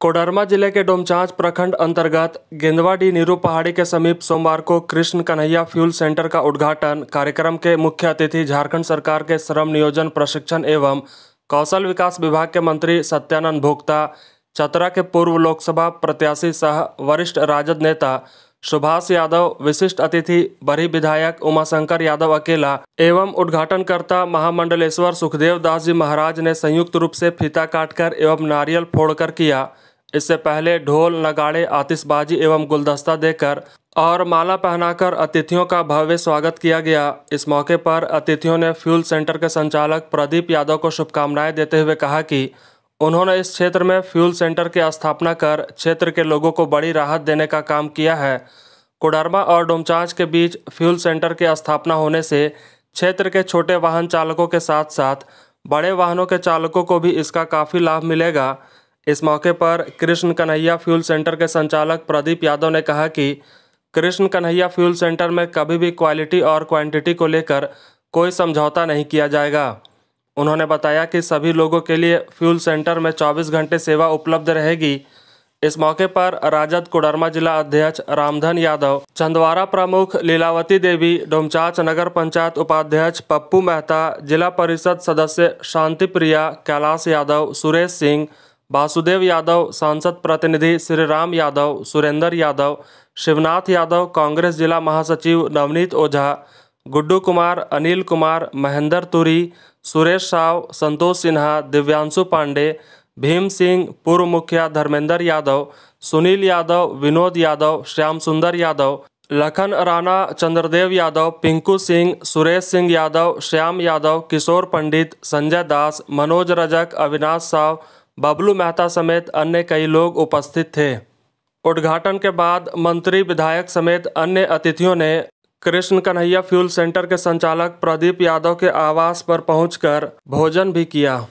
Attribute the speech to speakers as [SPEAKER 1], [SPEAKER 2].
[SPEAKER 1] कोडरमा जिले के डोमचांच प्रखंड अंतर्गत गेंदवाडी नीरू पहाड़ी के समीप सोमवार को कृष्ण कन्हैया फ्यूल सेंटर का उद्घाटन कार्यक्रम के मुख्य अतिथि झारखंड सरकार के श्रम नियोजन प्रशिक्षण एवं कौशल विकास विभाग के मंत्री सत्यानंद भोक्ता चतरा के पूर्व लोकसभा प्रत्याशी सह वरिष्ठ राजद नेता सुभाष यादव विशिष्ट अतिथि बरी विधायक उमाशंकर यादव अकेला एवं उद्घाटनकर्ता महामंडलेश्वर सुखदेव दास जी महाराज ने संयुक्त रूप से फीता काटकर एवं नारियल फोड़कर किया इससे पहले ढोल नगाड़े आतिशबाजी एवं गुलदस्ता देकर और माला पहनाकर अतिथियों का भव्य स्वागत किया गया इस मौके पर अतिथियों ने फ्यूल सेंटर के संचालक प्रदीप यादव को शुभकामनाएं देते हुए कहा कि उन्होंने इस क्षेत्र में फ्यूल सेंटर की स्थापना कर क्षेत्र के लोगों को बड़ी राहत देने का काम किया है कोडरमा और डोमचांच के बीच फ्यूल सेंटर की स्थापना होने से क्षेत्र के छोटे वाहन चालकों के साथ साथ बड़े वाहनों के चालकों को भी इसका काफ़ी लाभ मिलेगा इस मौके पर कृष्ण कन्हैया फ्यूल सेंटर के संचालक प्रदीप यादव ने कहा कि कृष्ण कन्हैया फ्यूल सेंटर में कभी भी क्वालिटी और क्वांटिटी को लेकर कोई समझौता नहीं किया जाएगा उन्होंने बताया कि सभी लोगों के लिए फ्यूल सेंटर में 24 घंटे सेवा उपलब्ध रहेगी इस मौके पर राजद कोडरमा जिला अध्यक्ष रामधन यादव चंदवारा प्रमुख लीलावती देवी डोमचाच नगर पंचायत उपाध्यक्ष पप्पू मेहता जिला परिषद सदस्य शांति प्रिया कैलाश यादव सुरेश सिंह वासुदेव यादव सांसद प्रतिनिधि श्रीराम यादव सुरेंद्र यादव शिवनाथ यादव कांग्रेस जिला महासचिव नवनीत ओझा गुड्डू कुमार अनिल कुमार महेंद्र तुरी सुरेश साव संतोष सिन्हा दिव्यांशु पांडे भीम सिंह पूर्व मुखिया धर्मेंद्र यादव सुनील यादव विनोद यादव श्याम सुंदर यादव लखन राणा चंद्रदेव यादव पिंकू सिंह सुरेश सिंह यादव श्याम यादव किशोर पंडित संजय दास मनोज रजक अविनाश साव बबलू मेहता समेत अन्य कई लोग उपस्थित थे उद्घाटन के बाद मंत्री विधायक समेत अन्य अतिथियों ने कृष्ण कन्हैया फ्यूल सेंटर के संचालक प्रदीप यादव के आवास पर पहुंचकर भोजन भी किया